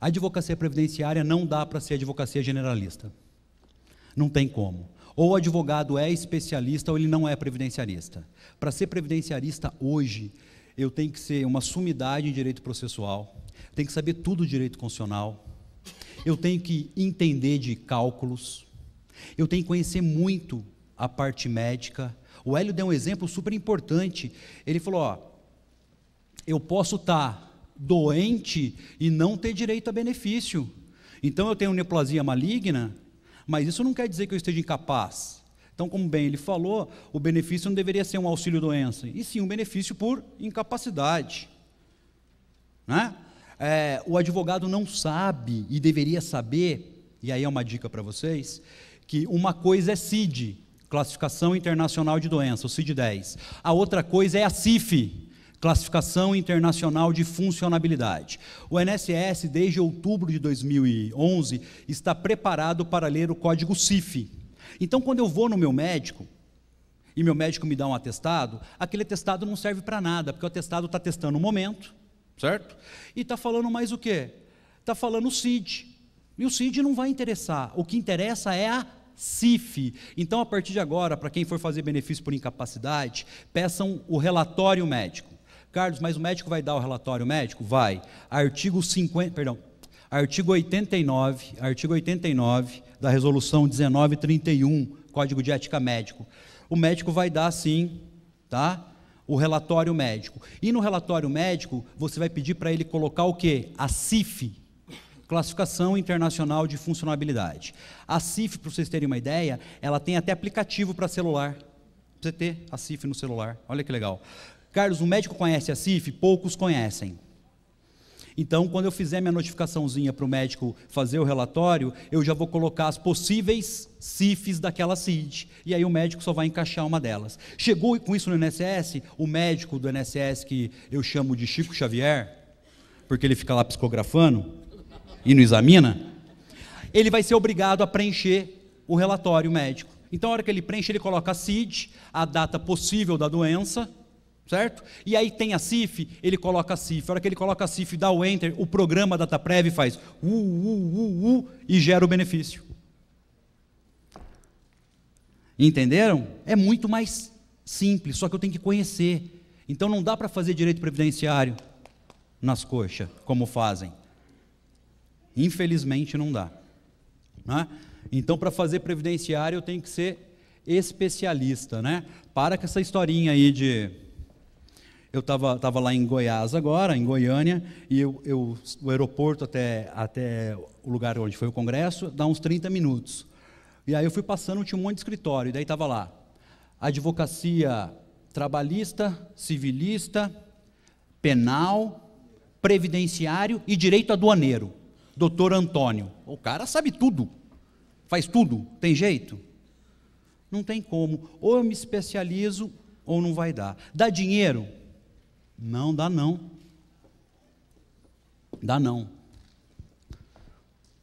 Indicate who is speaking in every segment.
Speaker 1: A advocacia previdenciária não dá para ser advocacia generalista. Não tem como. Ou o advogado é especialista ou ele não é previdenciarista. Para ser previdenciarista hoje, eu tenho que ser uma sumidade em direito processual, tenho que saber tudo direito constitucional, eu tenho que entender de cálculos, eu tenho que conhecer muito a parte médica. O Hélio deu um exemplo super importante. Ele falou: ó, eu posso estar tá doente e não ter direito a benefício. Então eu tenho neoplasia maligna, mas isso não quer dizer que eu esteja incapaz. Então, como bem ele falou, o benefício não deveria ser um auxílio doença, e sim um benefício por incapacidade. Né? É, o advogado não sabe e deveria saber, e aí é uma dica para vocês, que uma coisa é CID, Classificação Internacional de Doença, o CID-10. A outra coisa é a CIF, Classificação Internacional de Funcionabilidade. O NSS, desde outubro de 2011, está preparado para ler o código CIF. Então, quando eu vou no meu médico, e meu médico me dá um atestado, aquele atestado não serve para nada, porque o atestado está testando o momento, certo? E está falando mais o quê? Está falando o CID. E o CID não vai interessar. O que interessa é a CIF. Então, a partir de agora, para quem for fazer benefício por incapacidade, peçam o relatório médico. Carlos, mas o médico vai dar o relatório médico? Vai. Artigo 50, perdão, artigo 89, artigo 89 da resolução 1931, Código de Ética Médico. O médico vai dar sim, tá? O relatório médico. E no relatório médico, você vai pedir para ele colocar o quê? A CIF, Classificação Internacional de Funcionabilidade. A CIF, para vocês terem uma ideia, ela tem até aplicativo para celular. você ter a CIF no celular. Olha que legal. Carlos, um médico conhece a CIF? Poucos conhecem. Então, quando eu fizer minha notificaçãozinha para o médico fazer o relatório, eu já vou colocar as possíveis CIFs daquela CID. E aí o médico só vai encaixar uma delas. Chegou com isso no INSS, o médico do INSS, que eu chamo de Chico Xavier, porque ele fica lá psicografando e não examina, ele vai ser obrigado a preencher o relatório médico. Então, na hora que ele preenche, ele coloca a CID, a data possível da doença certo? E aí tem a CIF, ele coloca a CIF. A hora que ele coloca a CIF, dá o enter, o programa DataPrev faz u, u, u, u e gera o benefício. Entenderam? É muito mais simples, só que eu tenho que conhecer. Então não dá para fazer direito previdenciário nas coxas, como fazem. Infelizmente não dá. Né? Então, para fazer previdenciário, eu tenho que ser especialista, né? Para com essa historinha aí de eu estava tava lá em Goiás agora, em Goiânia, e eu, eu, o aeroporto até, até o lugar onde foi o congresso dá uns 30 minutos. E aí eu fui passando, tinha um monte de escritório, e daí estava lá, advocacia trabalhista, civilista, penal, previdenciário e direito aduaneiro. Doutor Antônio. O cara sabe tudo, faz tudo, tem jeito? Não tem como. Ou eu me especializo ou não vai dar. Dá dinheiro? Não, dá não. Dá não.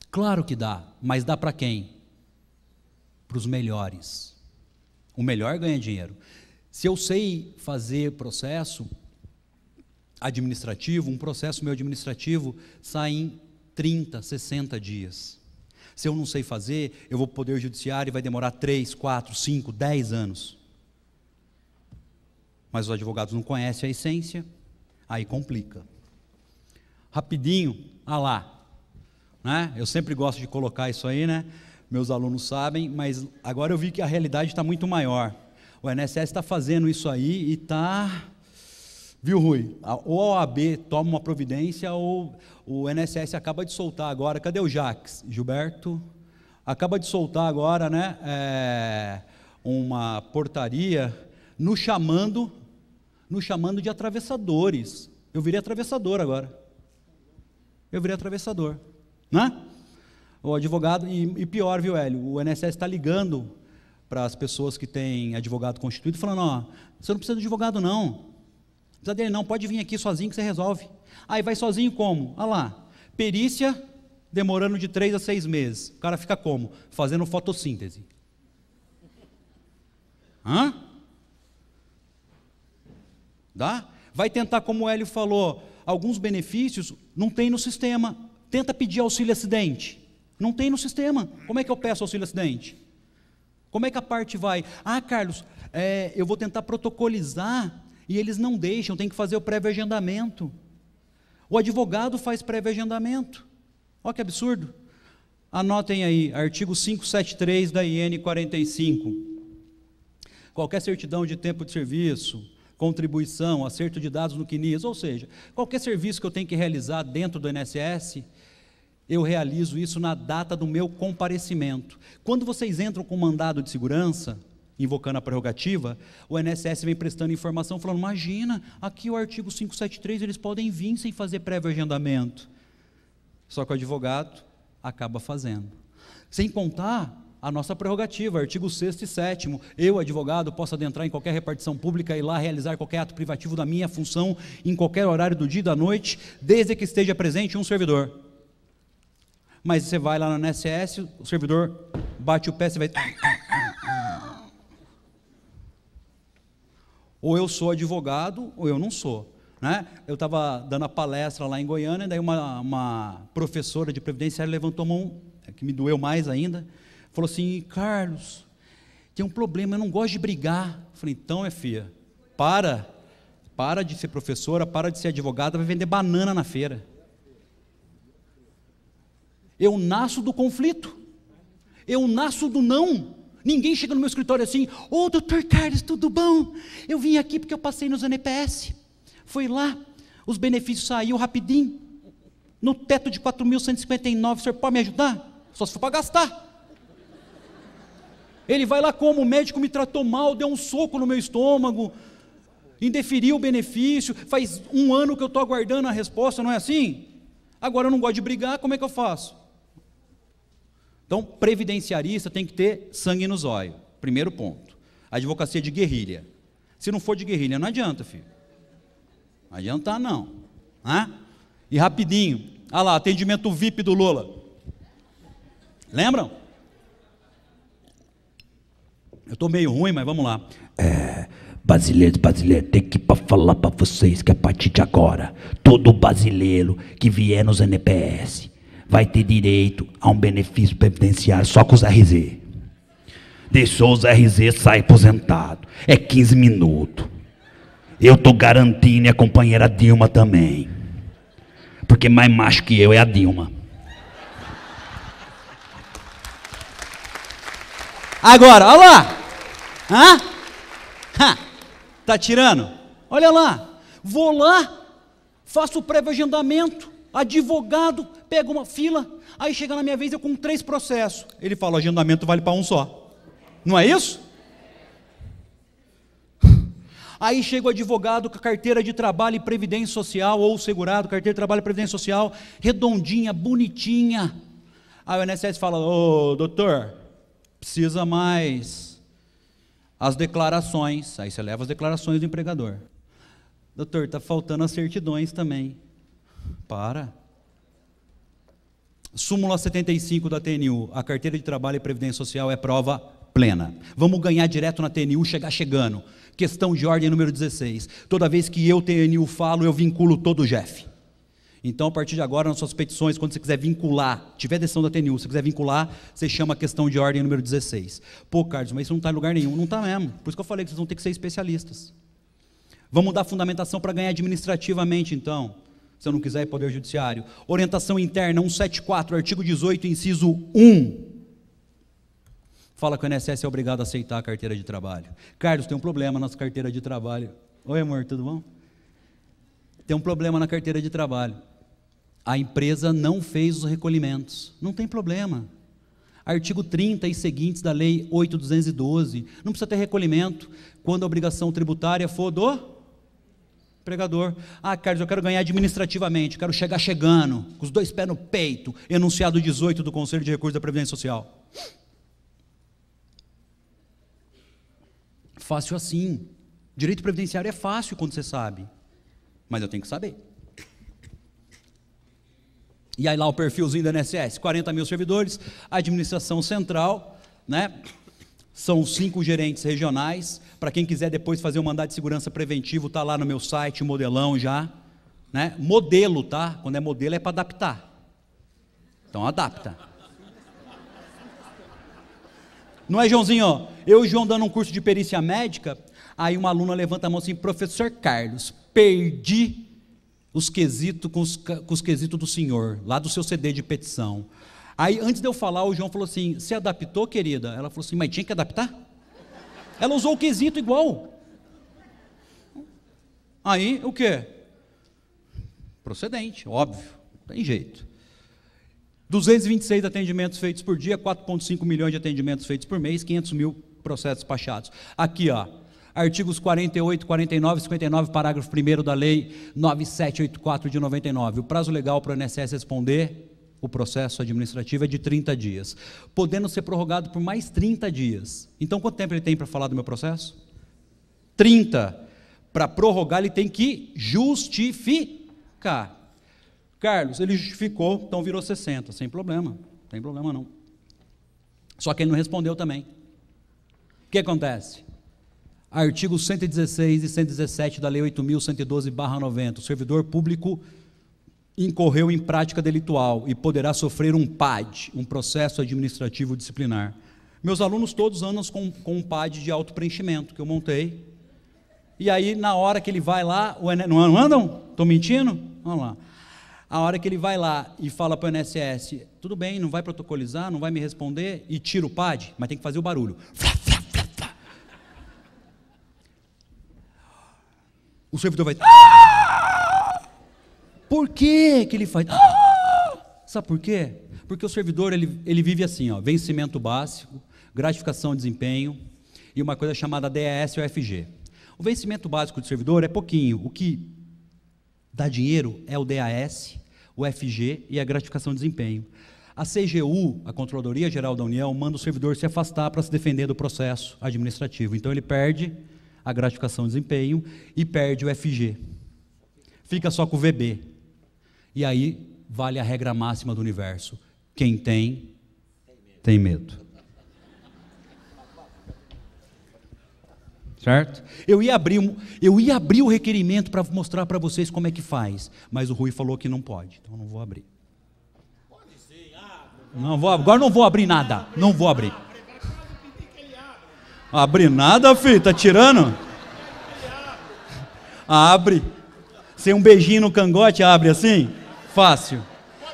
Speaker 1: Claro que dá, mas dá para quem? Para os melhores. O melhor ganha dinheiro. Se eu sei fazer processo administrativo, um processo meu administrativo sai em 30, 60 dias. Se eu não sei fazer, eu vou para o Poder Judiciário e vai demorar 3, 4, 5, 10 anos mas os advogados não conhecem a essência, aí complica. Rapidinho, ah lá. Né? Eu sempre gosto de colocar isso aí, né? Meus alunos sabem, mas agora eu vi que a realidade está muito maior. O INSS está fazendo isso aí e está. Viu, Rui? Ou a OAB toma uma providência ou o INSS acaba de soltar agora. Cadê o Jax? Gilberto? Acaba de soltar agora, né? É, uma portaria nos chamando nos chamando de atravessadores. Eu virei atravessador agora. Eu virei atravessador. Né? O advogado, e, e pior, viu, Hélio? O INSS está ligando para as pessoas que têm advogado constituído, falando: ó, você não precisa de advogado, não. não precisa dele, não. Pode vir aqui sozinho que você resolve. Aí vai sozinho como? Olha lá. Perícia demorando de três a seis meses. O cara fica como? Fazendo fotossíntese. Hã? Tá? Vai tentar, como o Hélio falou, alguns benefícios, não tem no sistema. Tenta pedir auxílio acidente. Não tem no sistema. Como é que eu peço auxílio acidente? Como é que a parte vai? Ah, Carlos, é, eu vou tentar protocolizar e eles não deixam, tem que fazer o prévio agendamento. O advogado faz prévio agendamento. Olha que absurdo. Anotem aí, artigo 573 da IN 45. Qualquer certidão de tempo de serviço, contribuição, acerto de dados no CNIS, ou seja, qualquer serviço que eu tenho que realizar dentro do INSS, eu realizo isso na data do meu comparecimento. Quando vocês entram com mandado de segurança, invocando a prerrogativa, o INSS vem prestando informação falando: "Imagina, aqui o artigo 573, eles podem vir sem fazer prévio agendamento". Só que o advogado acaba fazendo. Sem contar a nossa prerrogativa, artigo 6 e 7 eu, advogado, posso adentrar em qualquer repartição pública e lá realizar qualquer ato privativo da minha função em qualquer horário do dia e da noite, desde que esteja presente um servidor. Mas você vai lá na NSS, o servidor bate o pé, você vai... Ou eu sou advogado, ou eu não sou. Né? Eu estava dando a palestra lá em Goiânia, e daí uma, uma professora de previdência levantou a mão, é que me doeu mais ainda, falou assim: Carlos, tem um problema, eu não gosto de brigar. Eu falei: então, é filha, para, para de ser professora, para de ser advogada, vai vender banana na feira. Eu nasço do conflito, eu nasço do não. Ninguém chega no meu escritório assim: Ô, oh, doutor Carlos, tudo bom? Eu vim aqui porque eu passei no NPS, Fui lá, os benefícios saíram rapidinho. No teto de 4.159, o senhor pode me ajudar? Só se for para gastar. Ele vai lá como? O médico me tratou mal, deu um soco no meu estômago, indeferiu o benefício, faz um ano que eu estou aguardando a resposta, não é assim? Agora eu não gosto de brigar, como é que eu faço? Então, previdenciarista tem que ter sangue nos olhos. Primeiro ponto. Advocacia de guerrilha. Se não for de guerrilha, não adianta, filho. Não adianta, não. Ah? E rapidinho. Ah lá, atendimento VIP do Lula. Lembram? Eu estou meio ruim, mas vamos lá. É, brasileiros, brasileiros, tem que falar para vocês que a partir de agora, todo brasileiro que vier nos NPS vai ter direito a um benefício previdenciário só com os RZ. Deixou os RZ sair aposentado. É 15 minutos. Eu estou garantindo e a companheira Dilma também. Porque mais macho que eu é a Dilma. Agora, olha lá. Hã? Tá tirando? Olha lá. Vou lá, faço o prévio agendamento, advogado, pego uma fila, aí chega na minha vez eu com três processos. Ele fala, o agendamento vale para um só. Não é isso? Aí chega o advogado com a carteira de trabalho e previdência social, ou segurado, carteira de trabalho e previdência social, redondinha, bonitinha. Aí o INSS fala: Ô, doutor, precisa mais as declarações. Aí você leva as declarações do empregador. Doutor, está faltando as certidões também. Para. Súmula 75 da TNU. A carteira de trabalho e previdência social é prova plena. Vamos ganhar direto na TNU, chegar chegando. Questão de ordem número 16. Toda vez que eu, TNU, falo, eu vinculo todo o Jeff. Então, a partir de agora, nas suas petições, quando você quiser vincular, tiver decisão da TNU, se quiser vincular, você chama a questão de ordem número 16. Pô, Carlos, mas isso não está em lugar nenhum. Não está mesmo. Por isso que eu falei que vocês vão ter que ser especialistas. Vamos dar fundamentação para ganhar administrativamente, então. Se eu não quiser, Poder Judiciário. Orientação interna, 174, artigo 18, inciso 1 fala que o INSS é obrigado a aceitar a carteira de trabalho. Carlos, tem um problema na carteira de trabalho. Oi, amor, tudo bom? Tem um problema na carteira de trabalho a empresa não fez os recolhimentos. Não tem problema. Artigo 30 e seguintes da Lei 8.212. Não precisa ter recolhimento quando a obrigação tributária for do empregador. Ah, Carlos, eu quero ganhar administrativamente, quero chegar chegando, com os dois pés no peito. Enunciado 18 do Conselho de Recursos da Previdência Social. Fácil assim. Direito previdenciário é fácil quando você sabe, mas eu tenho que saber. E aí lá o perfilzinho da NSS, 40 mil servidores, administração central, né? São cinco gerentes regionais. Para quem quiser depois fazer um mandato de segurança preventivo, tá lá no meu site, modelão já. Né? Modelo, tá? Quando é modelo é para adaptar. Então adapta. Não é, Joãozinho? Eu e o João dando um curso de perícia médica, aí uma aluna levanta a mão assim, professor Carlos, perdi os quesitos com os, com os quesitos do Senhor, lá do seu CD de petição. Aí, antes de eu falar, o João falou assim: se adaptou, querida? Ela falou assim: mas tinha que adaptar? Ela usou o quesito igual. Aí, o quê? Procedente, óbvio, não tem jeito. 226 atendimentos feitos por dia, 4,5 milhões de atendimentos feitos por mês, 500 mil processos despachados. Aqui, ó, artigos 48, 49, 59, parágrafo 1 da Lei 9784 de 99. O prazo legal para o INSS responder o processo administrativo é de 30 dias, podendo ser prorrogado por mais 30 dias. Então, quanto tempo ele tem para falar do meu processo? 30. Para prorrogar, ele tem que justificar. Carlos, ele justificou, então virou 60, sem problema, não tem problema não. Só que ele não respondeu também. O que acontece? artigos 116 e 117 da Lei 8.112-90. O servidor público incorreu em prática delitual e poderá sofrer um PAD, um processo administrativo disciplinar. Meus alunos todos andam com, com um PAD de auto preenchimento que eu montei. E aí, na hora que ele vai lá, o Enem, não andam? Estou mentindo? Vamos lá. A hora que ele vai lá e fala para o INSS, tudo bem, não vai protocolizar, não vai me responder, e tira o PAD, mas tem que fazer o barulho. Flá, flá, o servidor vai. Ah! Por que, que ele faz? Ah! Sabe por quê? Porque o servidor ele, ele vive assim: ó, vencimento básico, gratificação desempenho e uma coisa chamada DAS ou FG. O vencimento básico do servidor é pouquinho. O que dá dinheiro é o DAS, o FG e a gratificação desempenho. A CGU, a Controladoria Geral da União, manda o servidor se afastar para se defender do processo administrativo. Então ele perde a gratificação e desempenho e perde o FG. Fica só com o VB. E aí vale a regra máxima do universo: quem tem, tem medo. Certo? Eu ia abrir, eu ia abrir o requerimento para mostrar para vocês como é que faz, mas o Rui falou que não pode, então eu não vou abrir. Ah, não vou, agora não vou abrir nada, não vou abrir. Abre nada, filho, tá tirando? Abre. Sem um beijinho no cangote, abre assim? Fácil.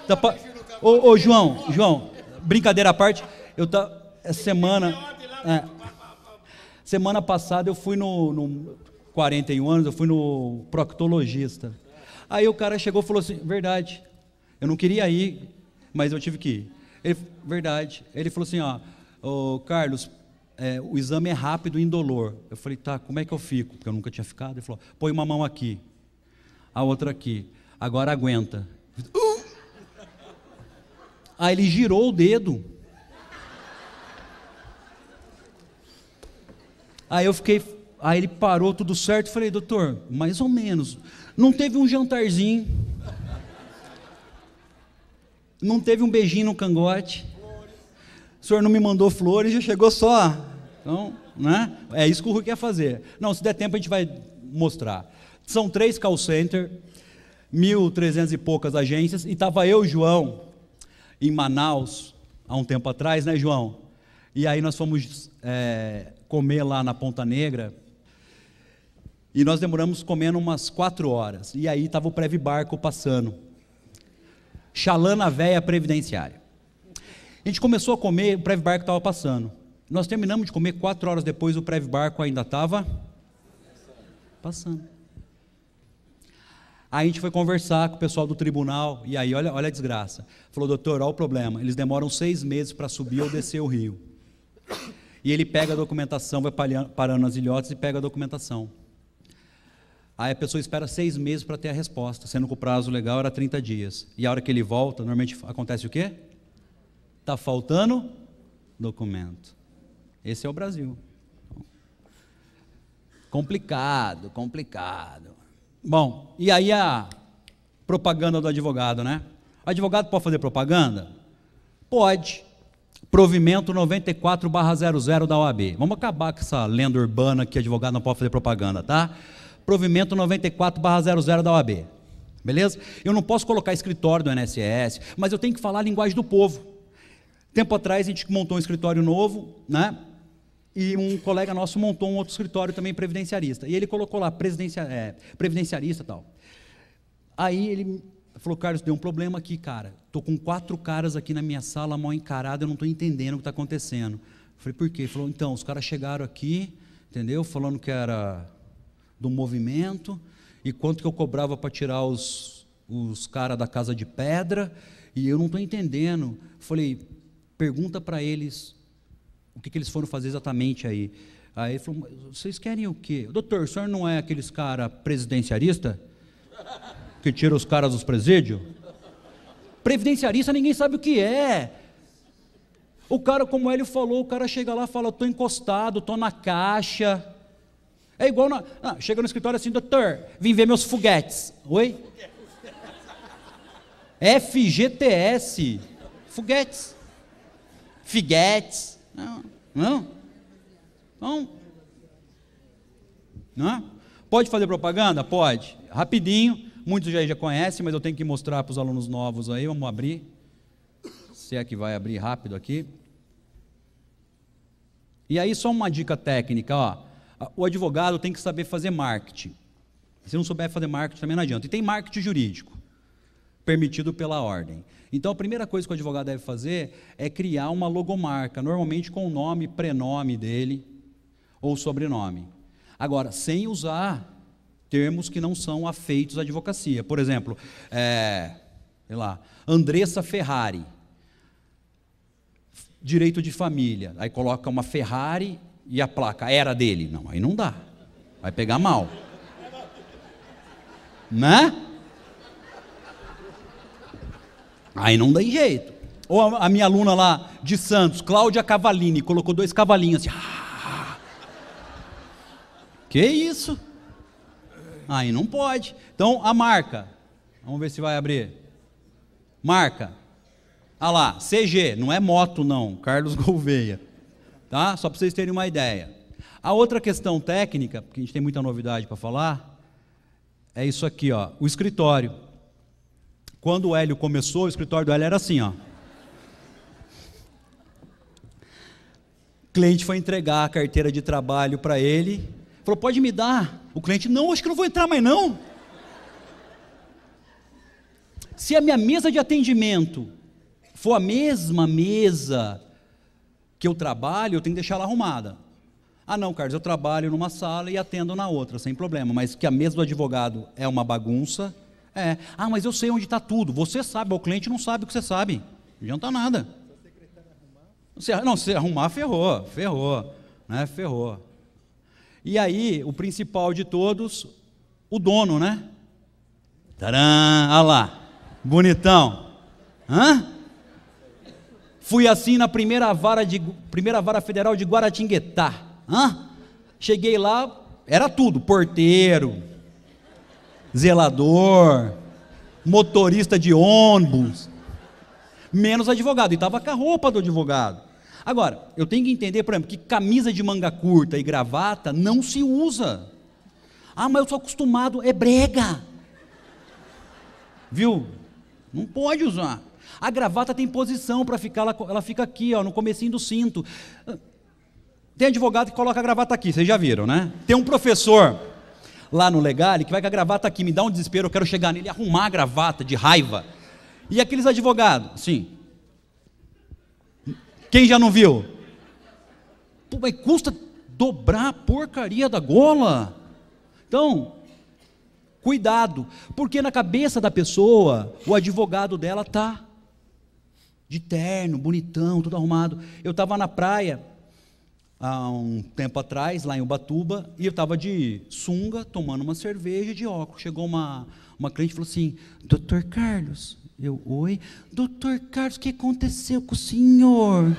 Speaker 1: Tá pa... ô, ô, João, João, brincadeira à parte, eu tá. Essa é semana. É, semana passada eu fui no, no. 41 anos, eu fui no proctologista. Aí o cara chegou e falou assim: verdade, eu não queria ir, mas eu tive que ir. Ele, verdade. Ele falou assim: ó, ô, Carlos, é, o exame é rápido e indolor. Eu falei, tá, como é que eu fico? Porque eu nunca tinha ficado. Ele falou, põe uma mão aqui, a outra aqui. Agora aguenta. Uh! Aí ele girou o dedo. Aí eu fiquei, aí ele parou tudo certo. Eu falei, doutor, mais ou menos. Não teve um jantarzinho. Não teve um beijinho no cangote. O senhor não me mandou flores, já chegou só então, né? É isso que o Rui quer fazer. Não, se der tempo a gente vai mostrar. São três call center, 1.300 e poucas agências, e estava eu e João em Manaus, há um tempo atrás, né, João? E aí nós fomos é, comer lá na Ponta Negra, e nós demoramos comendo umas quatro horas. E aí estava o breve Barco passando. Xalana Véia Previdenciária. A gente começou a comer, o breve Barco estava passando. Nós terminamos de comer, quatro horas depois o pré barco ainda estava passando. Aí a gente foi conversar com o pessoal do tribunal, e aí olha, olha a desgraça. Falou, doutor, olha o problema. Eles demoram seis meses para subir ou descer o rio. E ele pega a documentação, vai parando nas ilhotas e pega a documentação. Aí a pessoa espera seis meses para ter a resposta, sendo que o prazo legal era 30 dias. E a hora que ele volta, normalmente acontece o quê? Está faltando documento. Esse é o Brasil. Complicado, complicado. Bom, e aí a propaganda do advogado, né? O advogado pode fazer propaganda? Pode. Provimento 94/00 da OAB. Vamos acabar com essa lenda urbana que advogado não pode fazer propaganda, tá? Provimento 94/00 da OAB. Beleza? Eu não posso colocar escritório do NSS, mas eu tenho que falar a linguagem do povo. Tempo atrás a gente montou um escritório novo, né? e um colega nosso montou um outro escritório também previdenciarista. E ele colocou lá, presidencia, é, previdenciarista e tal. Aí ele falou, Carlos, deu um problema aqui, cara. Estou com quatro caras aqui na minha sala, mal encarado, eu não estou entendendo o que está acontecendo. falei, por quê? Ele falou, então, os caras chegaram aqui, entendeu? Falando que era do movimento, e quanto que eu cobrava para tirar os, os caras da casa de pedra, e eu não estou entendendo. falei, pergunta para eles o que, que eles foram fazer exatamente aí? Aí ele falou: vocês querem o quê? Doutor, o senhor não é aqueles cara presidenciarista? Que tira os caras dos presídios? Previdenciarista ninguém sabe o que é. O cara, como o Hélio falou, o cara chega lá e fala: estou encostado, estou na caixa. É igual na. Ah, chega no escritório assim, doutor, vim ver meus foguetes. Oi? FGTS. Foguetes. Figuetes. Não. Não? não não é? Pode fazer propaganda? Pode. Rapidinho. Muitos já, já conhecem, mas eu tenho que mostrar para os alunos novos aí. Vamos abrir. Se é que vai abrir rápido aqui. E aí, só uma dica técnica: ó. o advogado tem que saber fazer marketing. Se não souber fazer marketing, também não adianta. E tem marketing jurídico, permitido pela ordem. Então a primeira coisa que o advogado deve fazer é criar uma logomarca, normalmente com o nome, prenome dele ou sobrenome. Agora, sem usar termos que não são afeitos à advocacia. Por exemplo, é, sei lá, Andressa Ferrari, direito de família. Aí coloca uma Ferrari e a placa era dele. Não, aí não dá. Vai pegar mal. Né? Aí não dá jeito. Ou a, a minha aluna lá de Santos, Cláudia Cavalini, colocou dois cavalinhos assim. Ah, que isso? Aí não pode. Então a marca. Vamos ver se vai abrir. Marca. Ah lá, CG, não é moto não, Carlos Gouveia. Tá? Só para vocês terem uma ideia. A outra questão técnica, porque a gente tem muita novidade para falar, é isso aqui, ó, o escritório. Quando o Hélio começou, o escritório do Hélio era assim, ó. O cliente foi entregar a carteira de trabalho para ele. Falou: "Pode me dar?" O cliente: "Não, acho que não vou entrar mais não." Se a minha mesa de atendimento for a mesma mesa que eu trabalho, eu tenho que deixar ela arrumada. Ah, não, Carlos, eu trabalho numa sala e atendo na outra, sem problema. Mas que a mesa do advogado é uma bagunça, é. Ah, mas eu sei onde está tudo. Você sabe, o cliente não sabe o que você sabe. Não adianta nada. Se arrumar? Não, se arrumar, ferrou, ferrou, né? Ferrou. E aí, o principal de todos, o dono, né? Taram, olha lá, bonitão. Hã? Fui assim na primeira vara, de, primeira vara federal de Guaratinguetá. Hã? Cheguei lá, era tudo, porteiro, zelador, motorista de ônibus, menos advogado. E estava com a roupa do advogado. Agora, eu tenho que entender, por exemplo, que camisa de manga curta e gravata não se usa. Ah, mas eu sou acostumado, é brega. Viu? Não pode usar. A gravata tem posição para ficar, ela, ela, fica aqui, ó, no comecinho do cinto. Tem advogado que coloca a gravata aqui, vocês já viram, né? Tem um professor lá no Legale, que vai com a gravata aqui, me dá um desespero, eu quero chegar nele, arrumar a gravata de raiva. E aqueles advogados, sim. Quem já não viu? Pô, mas custa dobrar a porcaria da gola. Então, cuidado, porque na cabeça da pessoa, o advogado dela tá de terno, bonitão, tudo arrumado. Eu estava na praia, há um tempo atrás, lá em Ubatuba, e eu estava de sunga, tomando uma cerveja de óculos. Chegou uma, uma cliente e falou assim: Doutor Carlos. Eu, oi. Doutor Carlos, o que aconteceu com o senhor?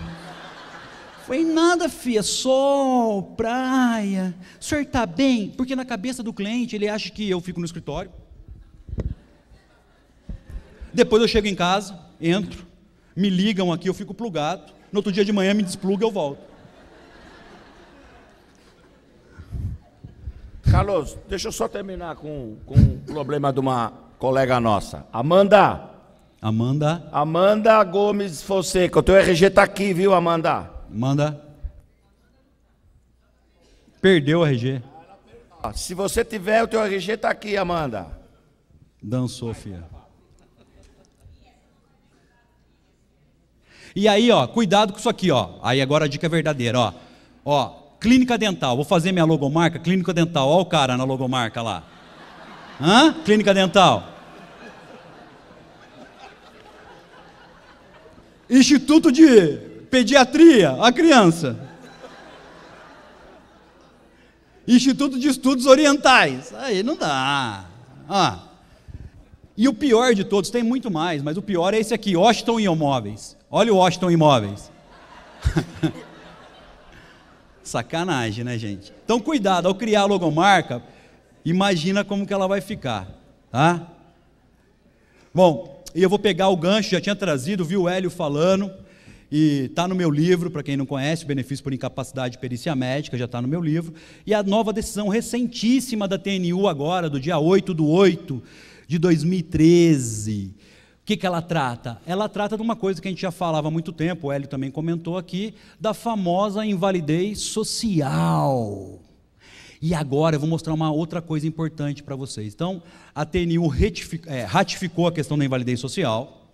Speaker 1: Foi nada, filha, sol, praia. O senhor está bem? Porque na cabeça do cliente ele acha que eu fico no escritório. Depois eu chego em casa, entro, me ligam aqui, eu fico plugado. No outro dia de manhã me despluga, eu volto. Carlos, deixa eu só terminar com, com um problema de uma colega nossa. Amanda. Amanda. Amanda Gomes Fonseca. O teu RG tá aqui, viu, Amanda? Amanda. Perdeu o RG. Ah, se você tiver, o teu RG tá aqui, Amanda. Dançou, filha. E aí, ó, cuidado com isso aqui, ó. Aí agora a dica é verdadeira, ó. Ó, Clínica dental, vou fazer minha logomarca, clínica dental. Olha o cara na logomarca lá. Hã? Clínica dental. Instituto de Pediatria, a criança. Instituto de Estudos Orientais. Aí não dá. Ah. E o pior de todos, tem muito mais, mas o pior é esse aqui, Washington Imóveis. Olha o Washington Imóveis. Sacanagem, né, gente? Então, cuidado, ao criar a logomarca, imagina como que ela vai ficar, tá? Bom, e eu vou pegar o gancho, já tinha trazido, vi o Hélio falando, e está no meu livro, para quem não conhece, Benefício por Incapacidade e Perícia Médica, já está no meu livro, e a nova decisão recentíssima da TNU agora, do dia 8 do 8 de 2013, o que, que ela trata? Ela trata de uma coisa que a gente já falava há muito tempo, o Hélio também comentou aqui, da famosa invalidez social. E agora eu vou mostrar uma outra coisa importante para vocês. Então, a TNU é, ratificou a questão da invalidez social.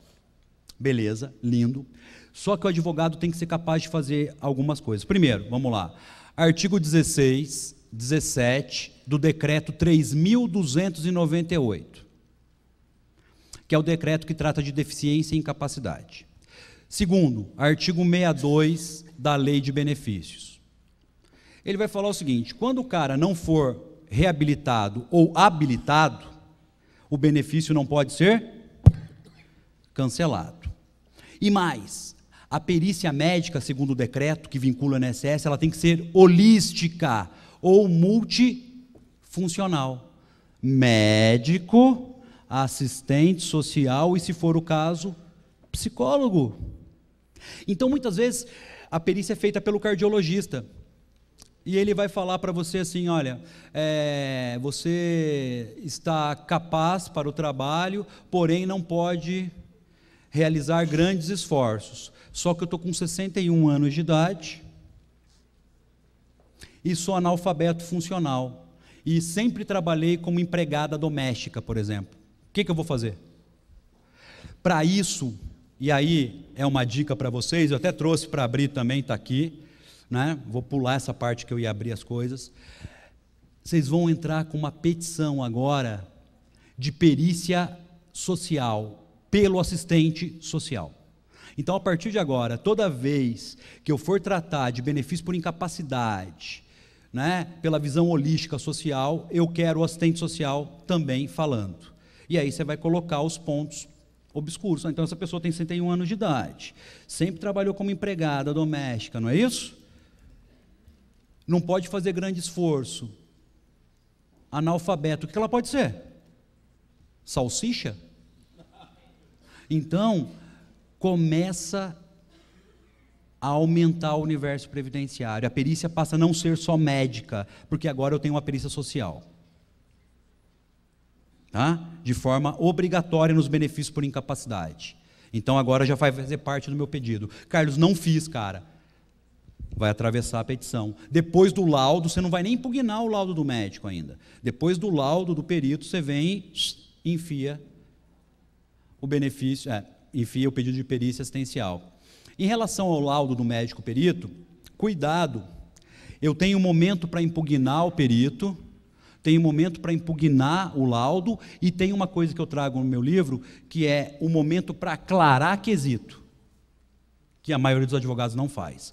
Speaker 1: Beleza, lindo. Só que o advogado tem que ser capaz de fazer algumas coisas. Primeiro, vamos lá. Artigo 16, 17 do decreto 3298 que é o decreto que trata de deficiência e incapacidade. Segundo, artigo 62 da Lei de Benefícios. Ele vai falar o seguinte: quando o cara não for reabilitado ou habilitado, o benefício não pode ser cancelado. E mais, a perícia médica, segundo o decreto que vincula o NSS, ela tem que ser holística ou multifuncional. Médico, assistente social e, se for o caso, psicólogo. Então, muitas vezes, a perícia é feita pelo cardiologista. E ele vai falar para você assim: olha, é, você está capaz para o trabalho, porém não pode realizar grandes esforços. Só que eu estou com 61 anos de idade e sou analfabeto funcional. E sempre trabalhei como empregada doméstica, por exemplo que, que eu vou fazer? Para isso, e aí é uma dica para vocês, eu até trouxe para abrir também, está aqui, né? vou pular essa parte que eu ia abrir as coisas. Vocês vão entrar com uma petição agora de perícia social pelo assistente social. Então, a partir de agora, toda vez que eu for tratar de benefício por incapacidade, né, pela visão holística social, eu quero o assistente social também falando. E aí você vai colocar os pontos obscuros. Então essa pessoa tem 61 anos de idade, sempre trabalhou como empregada doméstica, não é isso? Não pode fazer grande esforço. Analfabeto, o que ela pode ser? Salsicha? Então, começa a aumentar o universo previdenciário. A perícia passa a não ser só médica, porque agora eu tenho uma perícia social tá? de forma obrigatória nos benefícios por incapacidade. Então agora já vai fazer parte do meu pedido. Carlos, não fiz, cara. Vai atravessar a petição. Depois do laudo, você não vai nem impugnar o laudo do médico ainda. Depois do laudo do perito, você vem e enfia o benefício, é, enfia o pedido de perícia assistencial. Em relação ao laudo do médico perito, cuidado. Eu tenho um momento para impugnar o perito, tem um momento para impugnar o laudo e tem uma coisa que eu trago no meu livro, que é o um momento para aclarar quesito, que a maioria dos advogados não faz.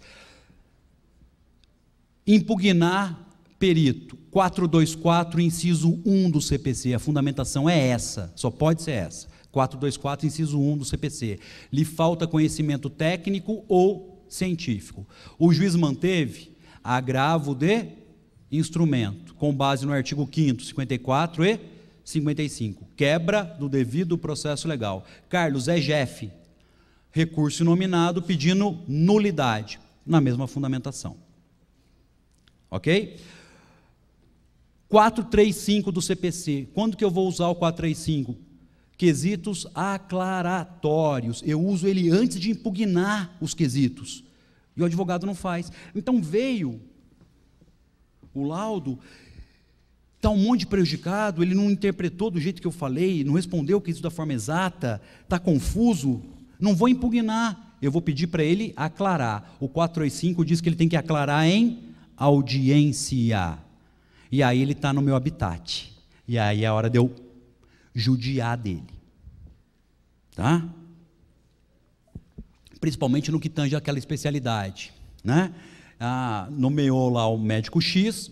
Speaker 1: Impugnar perito, 424, inciso 1 do CPC, a fundamentação é essa, só pode ser essa. 424, inciso 1 do CPC. Lhe falta conhecimento técnico ou científico. O juiz manteve agravo de instrumento, com base no artigo 5 54 e 55. Quebra do devido processo legal. Carlos é chefe, recurso nominado pedindo nulidade, na mesma fundamentação. OK? 435 do CPC. Quando que eu vou usar o 435? Quesitos aclaratórios. Eu uso ele antes de impugnar os quesitos. E o advogado não faz. Então veio o laudo, está um monte de prejudicado, ele não interpretou do jeito que eu falei, não respondeu o que da forma exata, está confuso, não vou impugnar, eu vou pedir para ele aclarar. O 485 diz que ele tem que aclarar em audiência. E aí ele está no meu habitat. E aí é a hora de eu judiar dele. Tá? Principalmente no que tange aquela especialidade, né? ah, nomeou lá o médico X,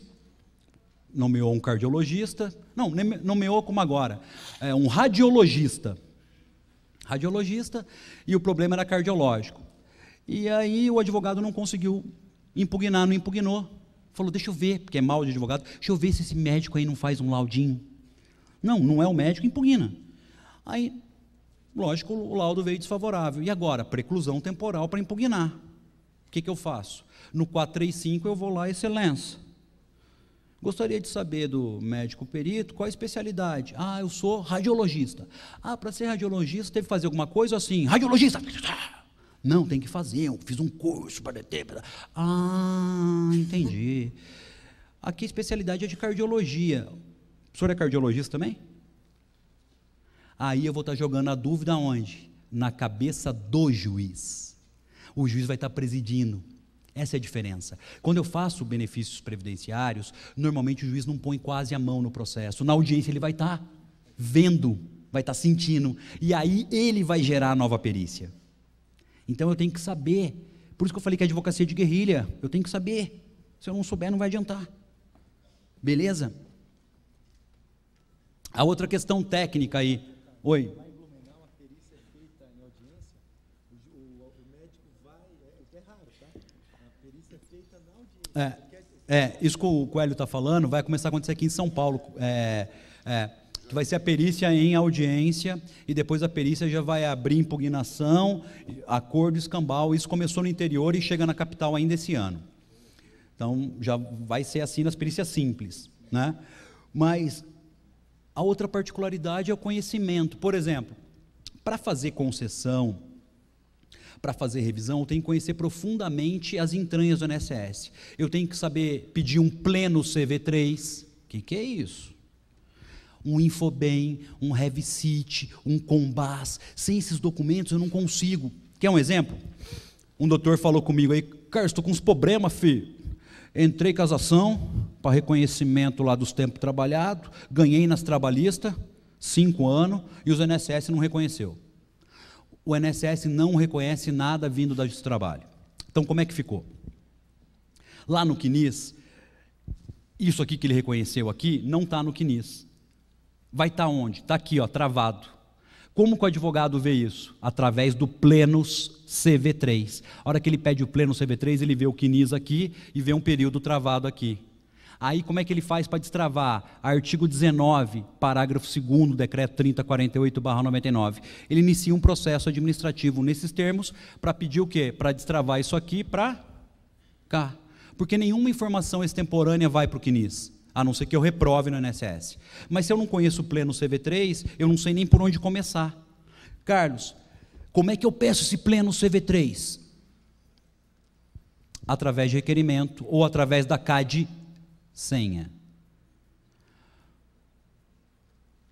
Speaker 1: nomeou um cardiologista, não, nomeou como agora, é, um radiologista. Radiologista, e o problema era cardiológico. E aí o advogado não conseguiu impugnar, não impugnou. Falou, deixa eu ver, porque é mal de advogado, deixa eu ver se esse médico aí não faz um laudinho. Não, não é o médico, impugna. Aí, lógico, o laudo veio desfavorável. E agora? Preclusão temporal para impugnar que, que eu faço? No 435 eu vou lá, excelência. Gostaria de saber do médico perito qual a especialidade. Ah, eu sou radiologista. Ah, para ser radiologista teve que fazer alguma coisa assim? Radiologista! Não, tem que fazer. Eu fiz um curso para ter. Ah, entendi. Aqui a especialidade é de cardiologia. O senhor é cardiologista também? Aí eu vou estar tá jogando a dúvida onde? Na cabeça do juiz o juiz vai estar presidindo. Essa é a diferença. Quando eu faço benefícios previdenciários, normalmente o juiz não põe quase a mão no processo. Na audiência ele vai estar vendo, vai estar sentindo, e aí ele vai gerar a nova perícia. Então eu tenho que saber. Por isso que eu falei que é advocacia de guerrilha, eu tenho que saber. Se eu não souber, não vai adiantar. Beleza? A outra questão técnica aí. Oi. É, é, isso que o Coelho está falando vai começar a acontecer aqui em São Paulo. É, é, que vai ser a perícia em audiência e depois a perícia já vai abrir impugnação, acordo escambau. Isso começou no interior e chega na capital ainda esse ano. Então já vai ser assim nas perícias simples, né? Mas a outra particularidade é o conhecimento. Por exemplo, para fazer concessão para fazer revisão, eu tenho que conhecer profundamente as entranhas do NSS. Eu tenho que saber pedir um pleno CV3. O que, que é isso? Um Infobem, um RevCity, um Combas. Sem esses documentos eu não consigo. Quer um exemplo? Um doutor falou comigo aí, cara, estou com uns problemas, filho. Entrei em casação para reconhecimento lá dos tempos trabalhados, ganhei nas trabalhistas, cinco anos, e os NSS não reconheceu o NSS não reconhece nada vindo da Justiça do Trabalho. Então, como é que ficou? Lá no CNIS, isso aqui que ele reconheceu aqui, não está no CNIS. Vai estar tá onde? Está aqui, ó, travado. Como que o advogado vê isso? Através do plenos CV3. A hora que ele pede o pleno CV3, ele vê o CNIS aqui e vê um período travado aqui. Aí como é que ele faz para destravar? Artigo 19, parágrafo 2 decreto 3048/99. Ele inicia um processo administrativo nesses termos para pedir o quê? Para destravar isso aqui para cá. Porque nenhuma informação extemporânea vai para o CNIS, a não ser que eu reprove no INSS. Mas se eu não conheço o pleno CV3, eu não sei nem por onde começar. Carlos, como é que eu peço esse pleno CV3? Através de requerimento ou através da CAD senha.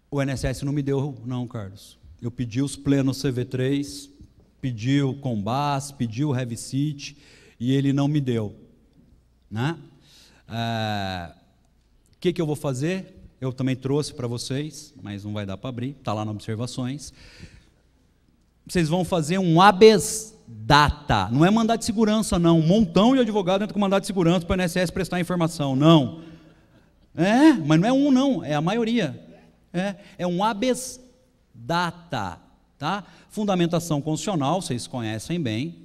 Speaker 1: O NSS não me deu, não, Carlos. Eu pedi os plenos CV3, pedi o Combas, pedi o Heavy e ele não me deu. Né? O é, que, que eu vou fazer? Eu também trouxe para vocês, mas não vai dar para abrir, está lá nas observações. Vocês vão fazer um ABS data. Não é mandado de segurança, não. Um montão de advogado entra com mandado de segurança para o INSS prestar informação. Não. É, mas não é um, não. É a maioria. É, é um habeas data. Tá? Fundamentação constitucional, vocês conhecem bem.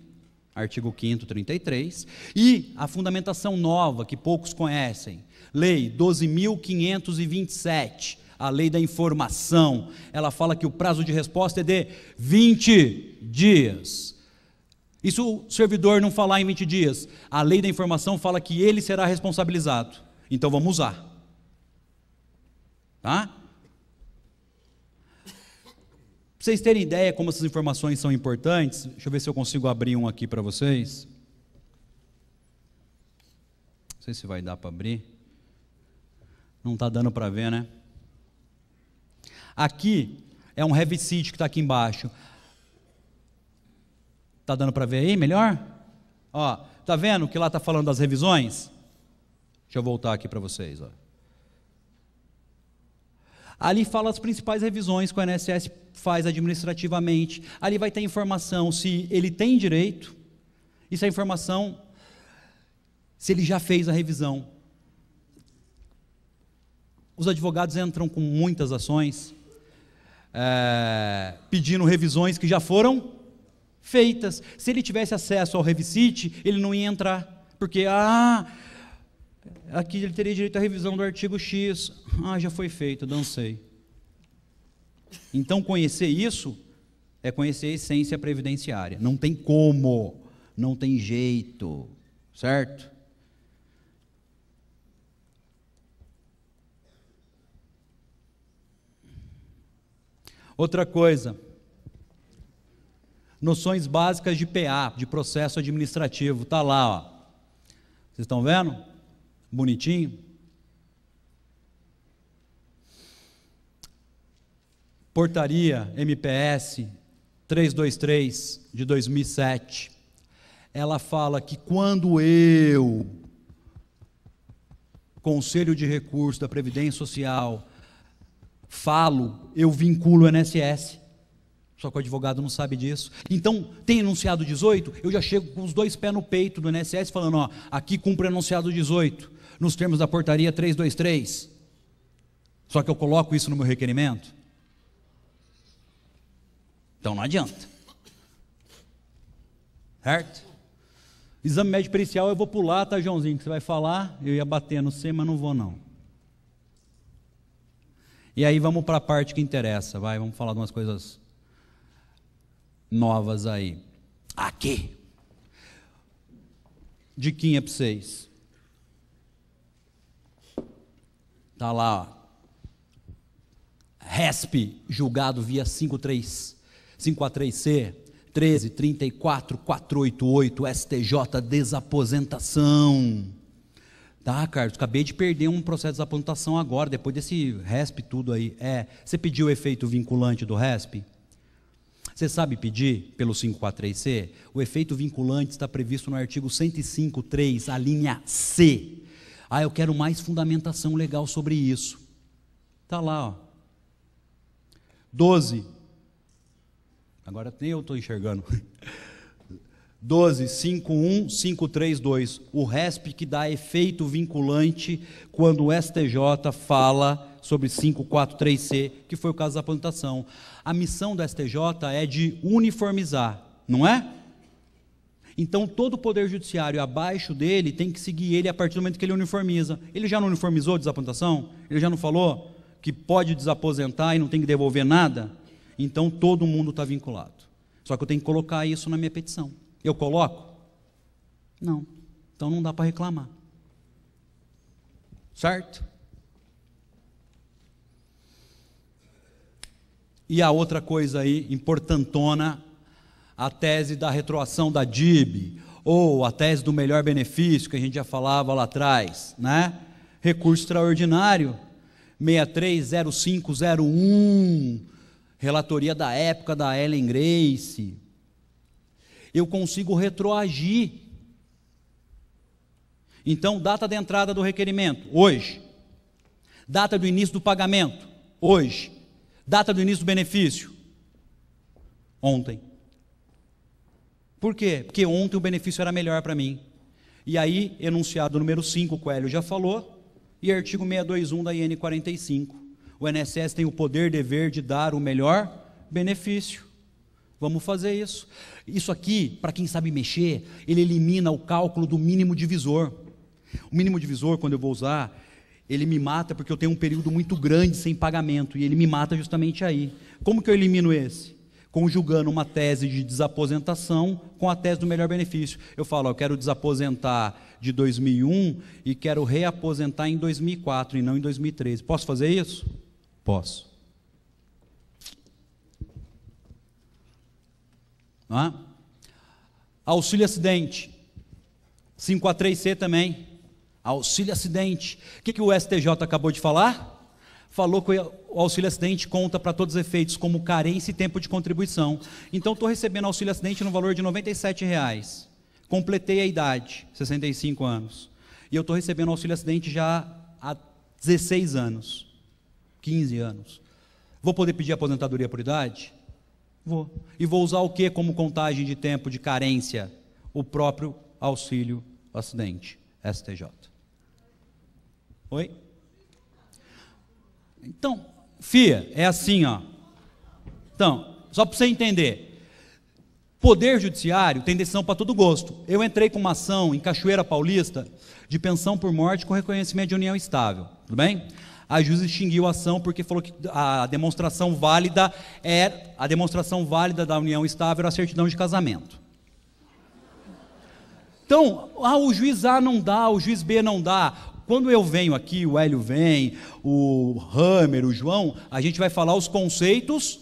Speaker 1: Artigo 5 33. E a fundamentação nova, que poucos conhecem. Lei 12.527 a lei da informação. Ela fala que o prazo de resposta é de 20 dias. E se o servidor não falar em 20 dias, a lei da informação fala que ele será responsabilizado. Então vamos usar. Tá? vocês terem ideia como essas informações são importantes, deixa eu ver se eu consigo abrir um aqui para vocês. Não sei se vai dar para abrir. Não está dando para ver, né? Aqui é um heavy seat que está aqui embaixo. Tá dando para ver aí melhor? Ó, tá vendo que lá tá falando das revisões? Deixa eu voltar aqui para vocês, ó. Ali fala as principais revisões que o INSS faz administrativamente. Ali vai ter informação se ele tem direito, e se a informação se ele já fez a revisão. Os advogados entram com muitas ações, é, pedindo revisões que já foram feitas. Se ele tivesse acesso ao revisite, ele não ia entrar, porque ah, aqui ele teria direito à revisão do artigo X. Ah, já foi feito, dancei. Então conhecer isso é conhecer a essência previdenciária. Não tem como, não tem jeito, certo? Outra coisa, Noções básicas de PA, de processo administrativo, está lá. Ó. Vocês estão vendo? Bonitinho. Portaria MPS 323 de 2007. Ela fala que quando eu, Conselho de Recursos da Previdência Social, falo, eu vinculo o NSS só que o advogado não sabe disso. Então, tem enunciado 18, eu já chego com os dois pés no peito do INSS falando, ó, aqui cumpre o enunciado 18, nos termos da portaria 323. Só que eu coloco isso no meu requerimento. Então não adianta. Certo? Exame médico pericial eu vou pular, tá, Joãozinho? Que você vai falar, eu ia bater no C, mas não vou não. E aí vamos para a parte que interessa, vai, vamos falar de umas coisas novas aí. Aqui. Diquinha para vocês. Está lá, ó. RESP, julgado via 53, 543C, 1334, 488, STJ, desaposentação. Tá, Carlos, acabei de perder um processo de desaposentação agora, depois desse RESP tudo aí. É, você pediu o efeito vinculante do RESP? Você sabe pedir pelo 543C? O efeito vinculante está previsto no artigo 1053 a linha C. Ah, eu quero mais fundamentação legal sobre isso. Está lá, ó. 12. Agora nem eu estou enxergando. 12, 51, 532. O RESP que dá efeito vinculante quando o STJ fala sobre 543C, que foi o caso da plantação. A missão do STJ é de uniformizar, não é? Então todo o poder judiciário abaixo dele tem que seguir ele a partir do momento que ele uniformiza. Ele já não uniformizou a desapontação? Ele já não falou que pode desaposentar e não tem que devolver nada? Então todo mundo está vinculado. Só que eu tenho que colocar isso na minha petição. Eu coloco? Não. Então não dá para reclamar. Certo? E a outra coisa aí importantona, a tese da retroação da DIB, ou a tese do melhor benefício, que a gente já falava lá atrás, né? Recurso extraordinário, 630501, relatoria da época da Ellen Grace. Eu consigo retroagir. Então, data de entrada do requerimento, hoje. Data do início do pagamento, hoje. Data do início do benefício? Ontem. Por quê? Porque ontem o benefício era melhor para mim. E aí, enunciado número 5, o Coelho já falou, e artigo 621 da IN 45. O NSS tem o poder, dever de dar o melhor benefício. Vamos fazer isso. Isso aqui, para quem sabe mexer, ele elimina o cálculo do mínimo divisor. O mínimo divisor, quando eu vou usar, ele me mata porque eu tenho um período muito grande sem pagamento e ele me mata justamente aí. Como que eu elimino esse? Conjugando uma tese de desaposentação com a tese do melhor benefício. Eu falo, ó, eu quero desaposentar de 2001 e quero reaposentar em 2004 e não em 2013. Posso fazer isso? Posso. Não é? Auxílio acidente. 5A3C também. Auxílio acidente. O que, que o STJ acabou de falar? Falou que o auxílio acidente conta para todos os efeitos como carência e tempo de contribuição. Então estou recebendo auxílio acidente no valor de R$ 97,00. Completei a idade, 65 anos. E eu estou recebendo auxílio acidente já há 16 anos, 15 anos. Vou poder pedir aposentadoria por idade? Vou. E vou usar o que como contagem de tempo de carência? O próprio auxílio acidente, STJ. Oi? Então, fia, é assim, ó. Então, só para você entender. Poder judiciário tem decisão para todo gosto. Eu entrei com uma ação em Cachoeira Paulista de pensão por morte com reconhecimento de união estável, tudo bem? A juiz extinguiu a ação porque falou que a demonstração válida é a demonstração válida da união estável era a certidão de casamento. Então, ah, o juiz A não dá, o juiz B não dá, quando eu venho aqui, o Hélio vem, o Hammer, o João, a gente vai falar os conceitos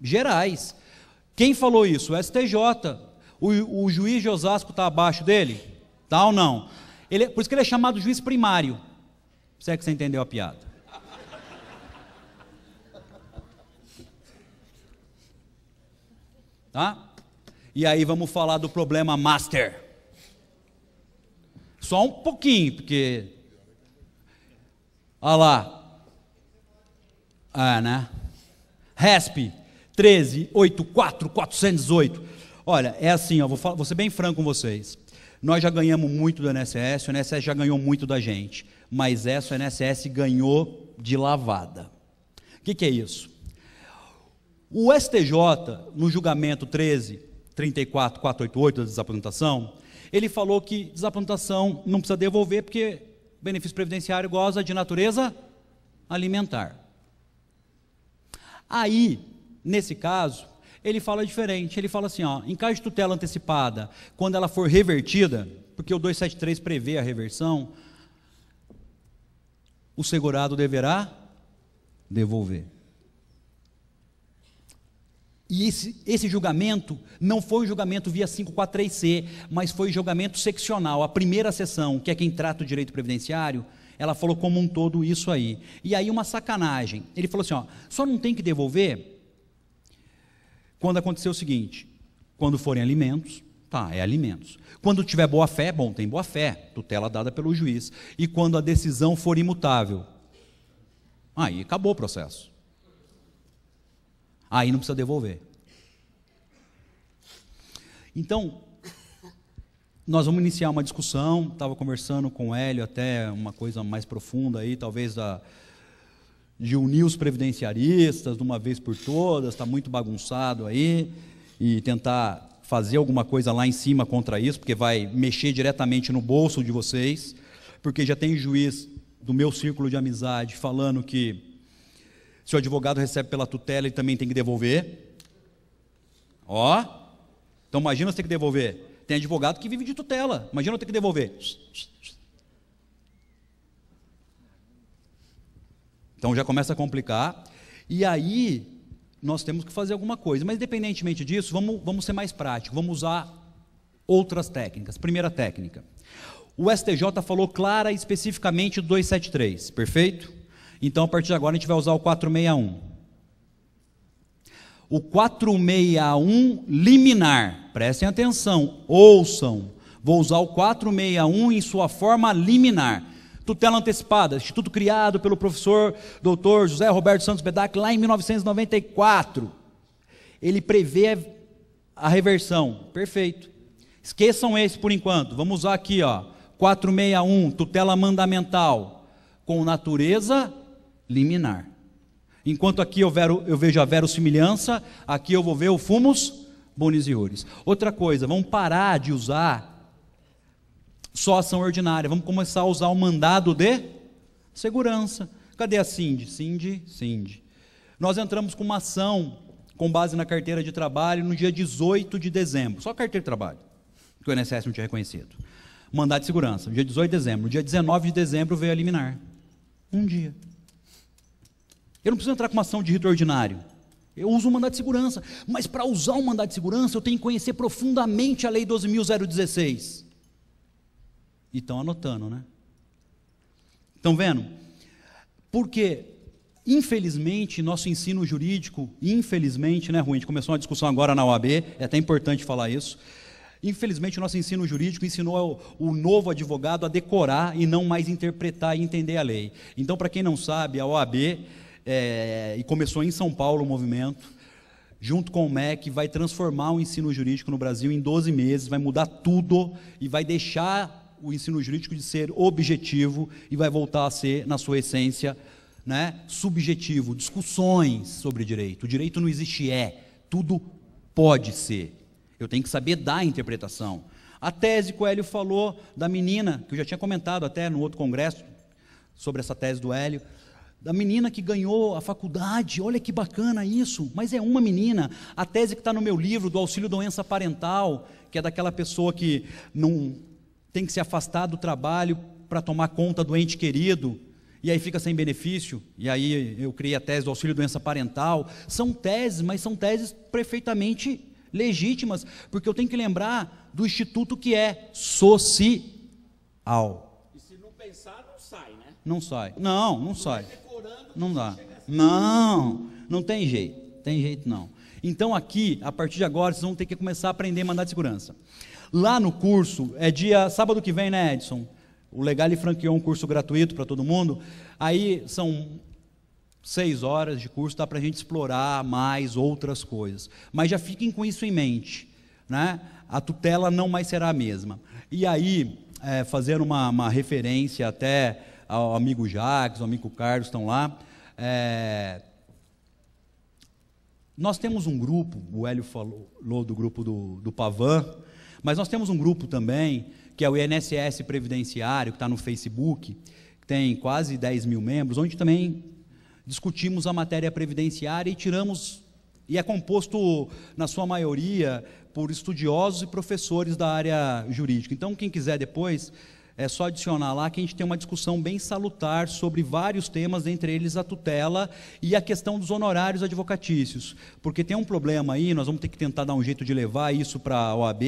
Speaker 1: gerais. Quem falou isso? O STJ. O, o juiz de Osasco está abaixo dele? Tá ou não? Ele, por isso que ele é chamado juiz primário. Se é que você entendeu a piada. Tá? E aí vamos falar do problema master. Só um pouquinho, porque. Olha lá. Ah, né? RESP 1384 408 Olha, é assim, ó, vou, falar, vou ser bem franco com vocês. Nós já ganhamos muito do NSS, o NSS já ganhou muito da gente, mas essa o NSS ganhou de lavada. O que, que é isso? O STJ, no julgamento 13, 34, 488 da desapresentação, ele falou que desaplantação não precisa devolver, porque o benefício previdenciário goza de natureza alimentar. Aí, nesse caso, ele fala diferente. Ele fala assim: ó, em caso de tutela antecipada, quando ela for revertida, porque o 273 prevê a reversão, o segurado deverá devolver. E esse, esse, julgamento não foi um julgamento via 543C, mas foi julgamento seccional. A primeira sessão, que é quem trata o direito previdenciário, ela falou como um todo isso aí. E aí uma sacanagem. Ele falou assim: ó, só não tem que devolver quando acontecer o seguinte: quando forem alimentos, tá, é alimentos. Quando tiver boa fé, bom, tem boa fé, tutela dada pelo juiz. E quando a decisão for imutável, aí acabou o processo. Aí não precisa devolver. Então, nós vamos iniciar uma discussão. Estava conversando com o Hélio até uma coisa mais profunda aí, talvez da, de unir os previdenciaristas de uma vez por todas, está muito bagunçado aí, e tentar fazer alguma coisa lá em cima contra isso, porque vai mexer diretamente no bolso de vocês, porque já tem juiz do meu círculo de amizade falando que se o advogado recebe pela tutela, ele também tem que devolver. Ó. Então imagina você ter que devolver. Tem advogado que vive de tutela. Imagina eu ter que devolver. Então já começa a complicar. E aí nós temos que fazer alguma coisa. Mas independentemente disso, vamos, vamos ser mais práticos. Vamos usar outras técnicas. Primeira técnica. O STJ falou clara e especificamente do 273, perfeito? Então, a partir de agora, a gente vai usar o 461. O 461 liminar, prestem atenção, ouçam. Vou usar o 461 em sua forma liminar. Tutela antecipada, instituto criado pelo professor doutor José Roberto Santos Bedac lá em 1994. Ele prevê a reversão. Perfeito. Esqueçam esse por enquanto. Vamos usar aqui, ó, 461, tutela mandamental com natureza liminar. Enquanto aqui eu, vero, eu vejo a verossimilhança, aqui eu vou ver o fumos bonisiores. Outra coisa, vamos parar de usar só ação ordinária, vamos começar a usar o mandado de segurança. Cadê a Cindy? Cindy, Cindy. Nós entramos com uma ação com base na carteira de trabalho no dia 18 de dezembro, só carteira de trabalho, que o INSS não tinha reconhecido. Mandado de segurança, dia 18 de dezembro. No dia 19 de dezembro veio a liminar. Um dia. Eu não preciso entrar com uma ação de rito ordinário. Eu uso o mandado de segurança. Mas para usar o mandado de segurança, eu tenho que conhecer profundamente a Lei 12.016. E estão anotando, né? Estão vendo? Porque, infelizmente, nosso ensino jurídico, infelizmente, né, Ruim? A gente começou uma discussão agora na OAB, é até importante falar isso. Infelizmente, o nosso ensino jurídico ensinou o novo advogado a decorar e não mais interpretar e entender a lei. Então, para quem não sabe, a OAB é, e começou em São Paulo o movimento, junto com o MEC, vai transformar o ensino jurídico no Brasil em 12 meses, vai mudar tudo e vai deixar o ensino jurídico de ser objetivo e vai voltar a ser, na sua essência, né, subjetivo, discussões sobre direito. O direito não existe é, tudo pode ser. Eu tenho que saber dar a interpretação. A tese que o Hélio falou da menina, que eu já tinha comentado até no outro congresso sobre essa tese do Hélio, da menina que ganhou a faculdade, olha que bacana isso, mas é uma menina. A tese que está no meu livro do auxílio doença parental, que é daquela pessoa que não tem que se afastar do trabalho para tomar conta do ente querido, e aí fica sem benefício, e aí eu criei a tese do auxílio doença parental. São teses, mas são teses perfeitamente legítimas, porque eu tenho que lembrar do instituto que é social. E se não pensar, não sai, né? Não sai. Não, não sai. Não dá. Não, não tem jeito. Tem jeito não. Então aqui, a partir de agora, vocês vão ter que começar a aprender mandado de segurança. Lá no curso, é dia sábado que vem, né, Edson? O Legal e franqueou um curso gratuito para todo mundo. Aí são seis horas de curso, dá para a gente explorar mais outras coisas. Mas já fiquem com isso em mente. Né? A tutela não mais será a mesma. E aí, é, fazer uma, uma referência até ao amigo Jacques, ao amigo Carlos estão lá. É... Nós temos um grupo, o Hélio falou do grupo do, do Pavan, mas nós temos um grupo também, que é o INSS Previdenciário, que está no Facebook, que tem quase 10 mil membros, onde também discutimos a matéria previdenciária e tiramos e é composto, na sua maioria, por estudiosos e professores da área jurídica. Então, quem quiser depois, é só adicionar lá que a gente tem uma discussão bem salutar sobre vários temas, entre eles a tutela e a questão dos honorários advocatícios. Porque tem um problema aí, nós vamos ter que tentar dar um jeito de levar isso para a OAB,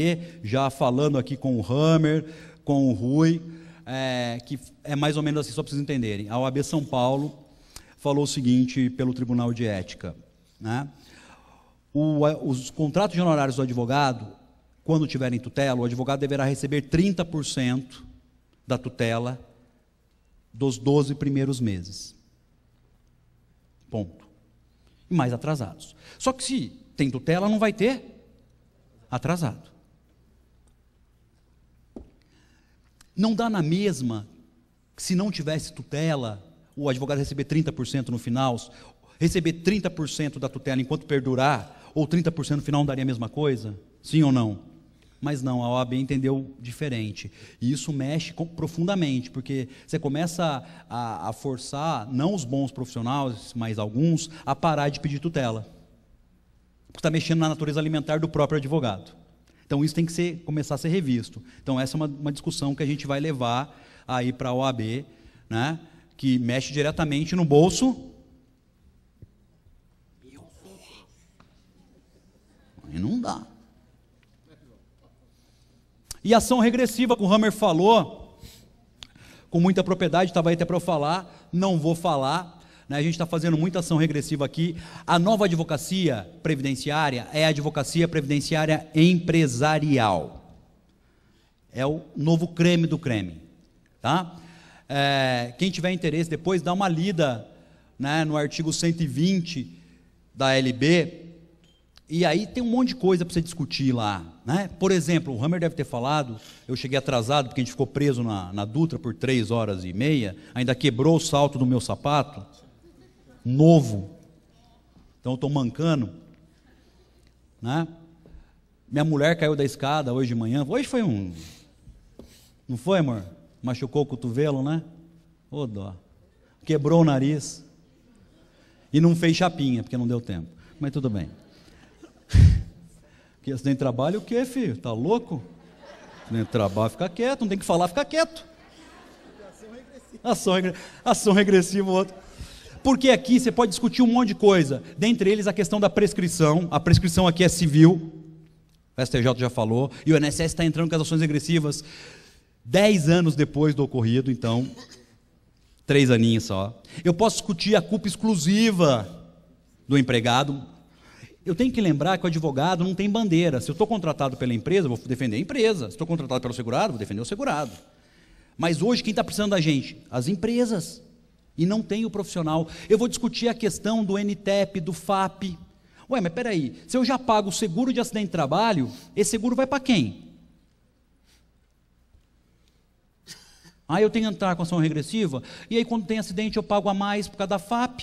Speaker 1: já falando aqui com o Hammer, com o Rui, é, que é mais ou menos assim, só para vocês entenderem. A OAB São Paulo falou o seguinte pelo Tribunal de Ética, né? o, os contratos de honorários do advogado, quando tiverem tutela, o advogado deverá receber 30% da tutela dos 12 primeiros meses. Ponto. E mais atrasados. Só que se tem tutela, não vai ter atrasado. Não dá na mesma se não tivesse tutela, o advogado receber 30% no final, receber 30% da tutela enquanto perdurar, ou 30% no final não daria a mesma coisa? Sim ou não? Mas não, a OAB entendeu diferente. E isso mexe com, profundamente, porque você começa a, a forçar, não os bons profissionais, mas alguns, a parar de pedir tutela. Porque está mexendo na natureza alimentar do próprio advogado. Então isso tem que ser, começar a ser revisto. Então essa é uma, uma discussão que a gente vai levar aí para a OAB, né, que mexe diretamente no bolso. Aí não dá. E ação regressiva, como o Hammer falou, com muita propriedade, estava aí até para eu falar, não vou falar. Né? A gente está fazendo muita ação regressiva aqui. A nova advocacia previdenciária é a advocacia previdenciária empresarial. É o novo creme do creme. Tá? É, quem tiver interesse, depois dá uma lida né, no artigo 120 da LB, e aí tem um monte de coisa para você discutir lá. Né? Por exemplo, o Hammer deve ter falado, eu cheguei atrasado porque a gente ficou preso na, na Dutra por três horas e meia, ainda quebrou o salto do meu sapato, novo. Então eu estou mancando. Né? Minha mulher caiu da escada hoje de manhã. Hoje foi um. Não foi, amor? Machucou o cotovelo, né? Ô oh, dó. Quebrou o nariz. E não fez chapinha, porque não deu tempo. Mas tudo bem. Que se trabalho, o quê, filho? Tá louco? Acidente nem trabalho, fica quieto. Não tem que falar, fica quieto. Ação regressiva. Ação, Ação regressiva, outro. Porque aqui você pode discutir um monte de coisa. Dentre eles, a questão da prescrição. A prescrição aqui é civil. O STJ já falou. E o INSS está entrando com as ações regressivas dez anos depois do ocorrido, então. Três aninhos só. Eu posso discutir a culpa exclusiva do empregado, eu tenho que lembrar que o advogado não tem bandeira. Se eu estou contratado pela empresa, vou defender a empresa. Se estou contratado pelo segurado, vou defender o segurado. Mas hoje quem está precisando da gente? As empresas. E não tem o profissional. Eu vou discutir a questão do NTEP, do FAP. Ué, mas peraí, se eu já pago o seguro de acidente de trabalho, esse seguro vai para quem? Aí ah, eu tenho que entrar com ação regressiva, e aí quando tem acidente eu pago a mais por causa da FAP,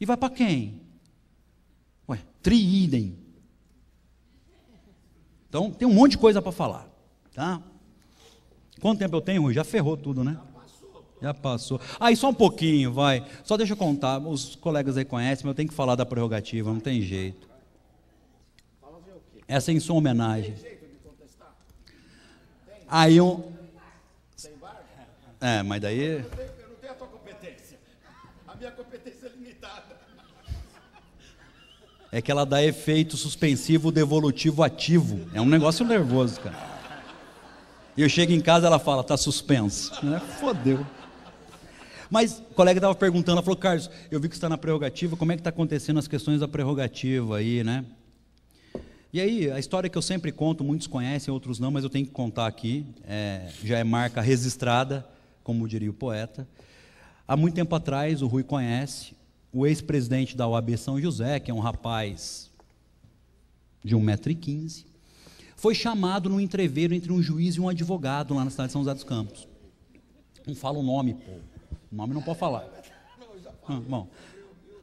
Speaker 1: e vai para quem? Ué, triidem. Então, tem um monte de coisa para falar, tá? Quanto tempo eu tenho, Rui? Já ferrou tudo, né? Já passou. Aí só um pouquinho, vai. Só deixa eu contar. Os colegas aí conhecem, mas eu tenho que falar da prerrogativa, não tem jeito. Essa é em sua homenagem. Aí um. É, mas daí. Eu não tenho a tua competência. A minha competência é limitada é que ela dá efeito suspensivo devolutivo ativo. É um negócio nervoso, cara. E eu chego em casa ela fala, tá suspenso. Né? Fodeu. Mas o colega estava perguntando, ela falou, Carlos, eu vi que está na prerrogativa, como é que está acontecendo as questões da prerrogativa aí, né? E aí, a história que eu sempre conto, muitos conhecem, outros não, mas eu tenho que contar aqui, é, já é marca registrada, como diria o poeta. Há muito tempo atrás, o Rui conhece, o ex-presidente da OAB São José, que é um rapaz de 1,15m, foi chamado num entreveiro entre um juiz e um advogado lá na cidade de São José dos Campos. Não fala o nome, pô. O nome não pode falar. Ah, bom.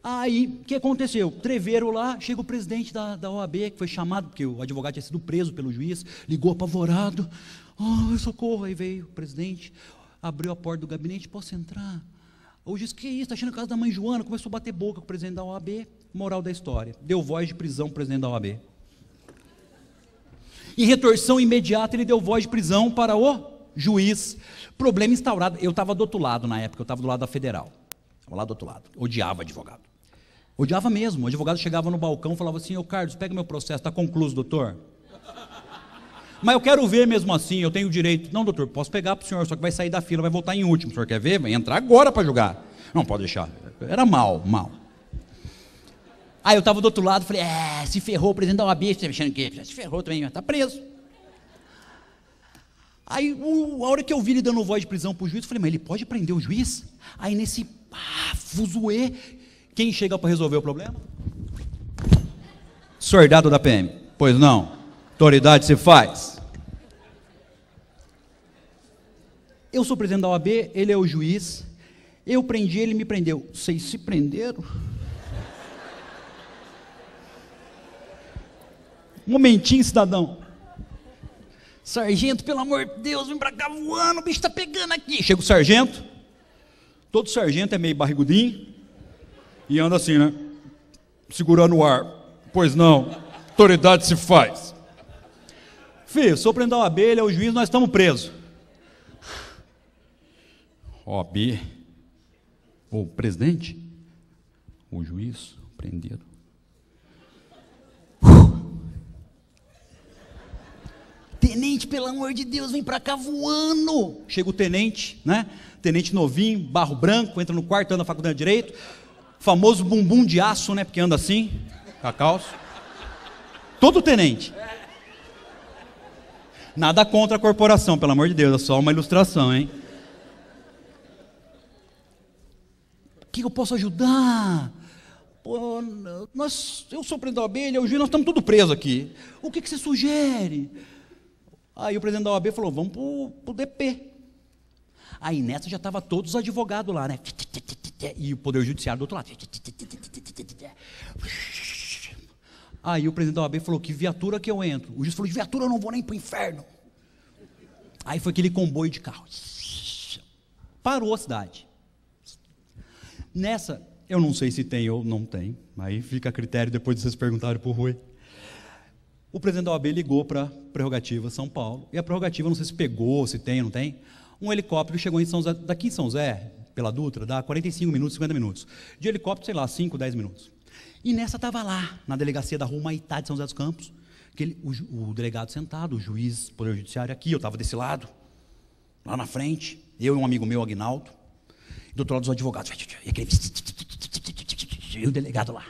Speaker 1: Aí, o que aconteceu? Treveiro lá, chega o presidente da, da OAB, que foi chamado, porque o advogado tinha sido preso pelo juiz, ligou apavorado. Oh, socorro! Aí veio o presidente, abriu a porta do gabinete, posso entrar? Hoje disse, que isso, tá achando a casa da mãe Joana, começou a bater boca com o presidente da OAB, moral da história, deu voz de prisão ao presidente da OAB. Em retorção imediata, ele deu voz de prisão para o juiz. Problema instaurado, eu estava do outro lado na época, eu estava do lado da federal, estava lá do outro lado, odiava advogado. Odiava mesmo, o advogado chegava no balcão e falava assim, ô Carlos, pega meu processo, está concluído, doutor? mas eu quero ver mesmo assim, eu tenho o direito. Não, doutor, posso pegar para o senhor, só que vai sair da fila, vai voltar em último. O senhor quer ver? Vai entrar agora para julgar. Não, pode deixar. Era mal, mal. Aí eu estava do outro lado, falei, é, se ferrou, o presidente da OAB, você tá mexendo que se ferrou também, está preso. Aí, o, a hora que eu vi ele dando voz de prisão para o juiz, eu falei, mas ele pode prender o juiz? Aí, nesse ah, fuzuê, quem chega para resolver o problema? Soldado da PM. Pois não. Autoridade se faz. Eu sou presidente da OAB, ele é o juiz. Eu prendi, ele me prendeu. Vocês se prenderam? Momentinho, cidadão. Sargento, pelo amor de Deus, vem pra cá voando, o bicho tá pegando aqui. Chega o sargento. Todo sargento é meio barrigudinho. E anda assim, né? Segurando o ar. Pois não, autoridade se faz. Filho, se eu prender uma abelha, o juiz, nós estamos presos. B. o presidente, o juiz, prenderam. Uh! Tenente, pelo amor de Deus, vem para cá voando. Chega o tenente, né? Tenente novinho, barro branco, entra no quarto, anda na faculdade de Direito. Famoso bumbum de aço, né? Porque anda assim, com a calça. Todo tenente. Nada contra a corporação, pelo amor de Deus, é só uma ilustração, hein? O que eu posso ajudar? Pô, nós, eu sou o presidente da OAB, ele é o juiz, nós estamos tudo presos aqui. O que, que você sugere? Aí o presidente da OAB falou: vamos para o DP. Aí nessa já estava todos os advogados lá, né? E o Poder Judiciário do outro lado. Aí o presidente da OAB falou: Que viatura que eu entro? O juiz falou: De viatura eu não vou nem para o inferno. Aí foi aquele comboio de carros. Parou a cidade. Nessa, eu não sei se tem ou não tem, aí fica a critério depois de vocês perguntarem para o Rui. O presidente da OAB ligou para a prerrogativa São Paulo, e a prerrogativa, não sei se pegou, se tem ou não tem, um helicóptero chegou em São Zé, daqui em São Zé, pela Dutra, dá 45 minutos, 50 minutos. De helicóptero, sei lá, 5, 10 minutos. E nessa estava lá, na delegacia da rua Maitá de São José dos Campos, aquele, o, o delegado sentado, o juiz, poder judiciário aqui, eu estava desse lado, lá na frente, eu e um amigo meu, Agnaldo, do outro lado dos advogados, e aquele, e o delegado lá.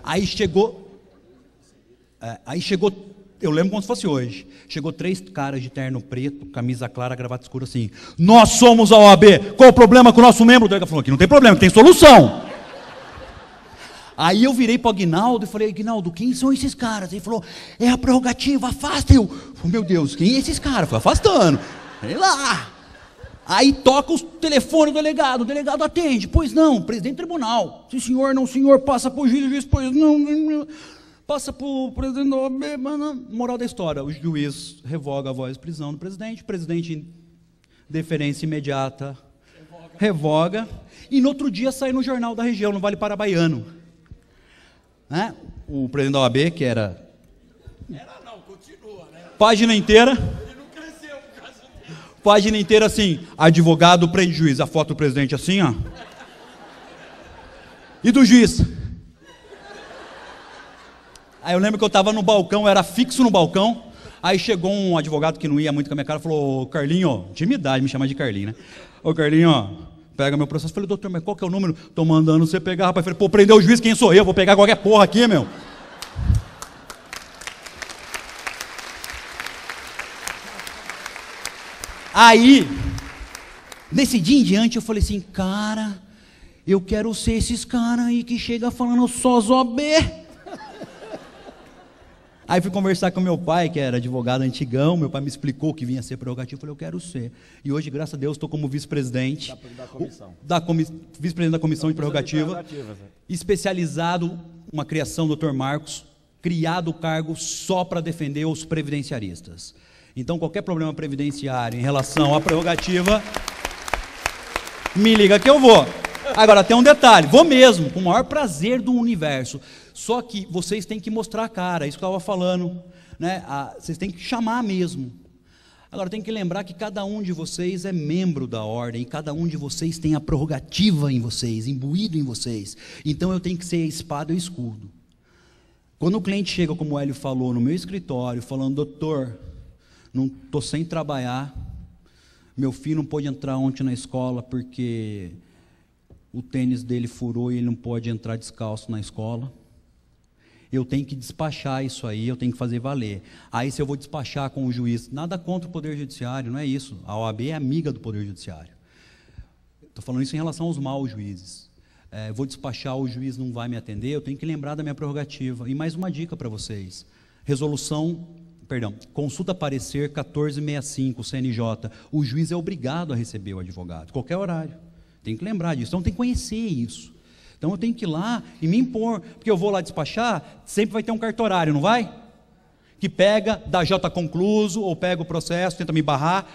Speaker 1: Aí chegou, é, aí chegou eu lembro como se fosse hoje. Chegou três caras de terno preto, camisa clara, gravata escura assim. Nós somos a OAB. Qual o problema com o nosso membro? O delegado falou aqui, não tem problema, tem solução. Aí eu virei para o Aguinaldo e falei, Aguinaldo, quem são esses caras? Ele falou, é a prerrogativa, afasta. Eu, meu Deus, quem é esses caras? Foi afastando. Sei lá. Aí toca o telefone do delegado, o delegado atende. Pois não, presidente do tribunal. Se senhor, não senhor, passa por juiz, juiz, pois não. não, não. Passa o presidente, moral da história, o juiz revoga a voz de prisão do presidente, o presidente em deferência imediata revoga, e no outro dia sai no jornal da região, no Vale Parabaiano. Né? O presidente da OAB, que era... Era não, continua, né? Página inteira... Cresceu, página inteira assim, advogado prende juiz, a foto do presidente assim, ó. E do juiz, Aí eu lembro que eu estava no balcão, era fixo no balcão. Aí chegou um advogado que não ia muito com a minha cara e falou: Carlinho, intimidade, me chama de Carlinho, né? Ô Carlinho, pega meu processo. falei, doutor, mas qual que é o número? Tô mandando você pegar, rapaz. falei, pô, prendeu o juiz, quem sou eu? Vou pegar qualquer porra aqui, meu. Aí, nesse dia em diante, eu falei assim, cara, eu quero ser esses caras aí que chega falando só zobê. Aí fui conversar com meu pai, que era advogado antigão, meu pai me explicou que vinha ser prerrogativo, eu falei, eu quero ser. E hoje, graças a Deus, estou como vice-presidente da, da, comissão. comi vice-presidente da comissão da de prerrogativa, né? especializado, uma criação doutor Marcos, criado o cargo só para defender os previdenciaristas. Então, qualquer problema previdenciário em relação à prerrogativa, me liga que eu vou. Agora, tem um detalhe: vou mesmo, com o maior prazer do universo. Só que vocês têm que mostrar a cara, é isso que eu estava falando. Né? A, vocês têm que chamar mesmo. Agora, tem que lembrar que cada um de vocês é membro da ordem, cada um de vocês tem a prerrogativa em vocês, imbuído em vocês. Então, eu tenho que ser espada e escudo. Quando o cliente chega, como o Hélio falou, no meu escritório, falando: Doutor, não estou sem trabalhar, meu filho não pôde entrar ontem na escola porque o tênis dele furou e ele não pode entrar descalço na escola eu tenho que despachar isso aí, eu tenho que fazer valer. Aí se eu vou despachar com o juiz, nada contra o Poder Judiciário, não é isso. A OAB é amiga do Poder Judiciário. Estou falando isso em relação aos maus juízes. É, vou despachar, o juiz não vai me atender, eu tenho que lembrar da minha prerrogativa. E mais uma dica para vocês. Resolução, perdão, consulta parecer 1465, CNJ. O juiz é obrigado a receber o advogado, qualquer horário. Tem que lembrar disso. Então tem que conhecer isso. Então eu tenho que ir lá e me impor, porque eu vou lá despachar, sempre vai ter um cartorário, não vai? Que pega, dá J concluso, ou pega o processo, tenta me barrar.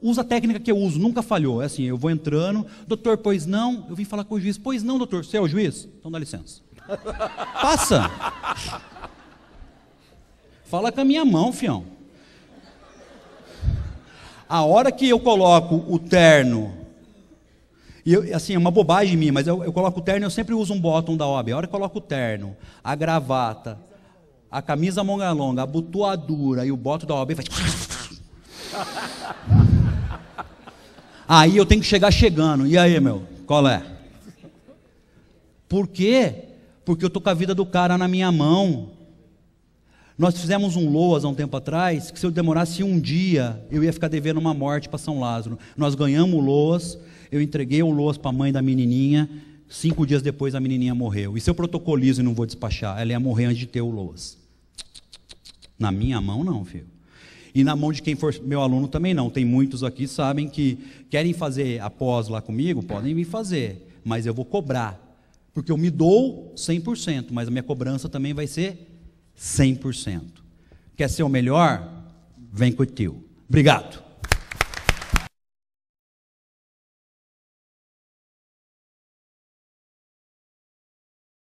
Speaker 1: Usa a técnica que eu uso, nunca falhou. É assim, eu vou entrando, doutor, pois não? Eu vim falar com o juiz, pois não, doutor, você é o juiz? Então dá licença. Passa! Fala com a minha mão, fião. A hora que eu coloco o terno e eu, assim, é uma bobagem minha, mas eu, eu coloco o terno, eu sempre uso um bottom da OAB. A hora que eu coloco o terno, a gravata, a camisa manga longa, a butuadura e o boto da OAB faz. Aí eu tenho que chegar chegando. E aí, meu? Qual é? Por quê? Porque eu tô com a vida do cara na minha mão. Nós fizemos um Loas há um tempo atrás, que se eu demorasse um dia, eu ia ficar devendo uma morte para São Lázaro. Nós ganhamos o Loas, eu entreguei o loas para a mãe da menininha, cinco dias depois a menininha morreu. E se eu protocolizo e não vou despachar? Ela ia morrer antes de ter o loas Na minha mão, não, filho. E na mão de quem for meu aluno também não. Tem muitos aqui sabem que querem fazer após lá comigo, podem me fazer, mas eu vou cobrar. Porque eu me dou 100%, mas a minha cobrança também vai ser 100%. Quer ser o melhor? Vem com o tio. Obrigado.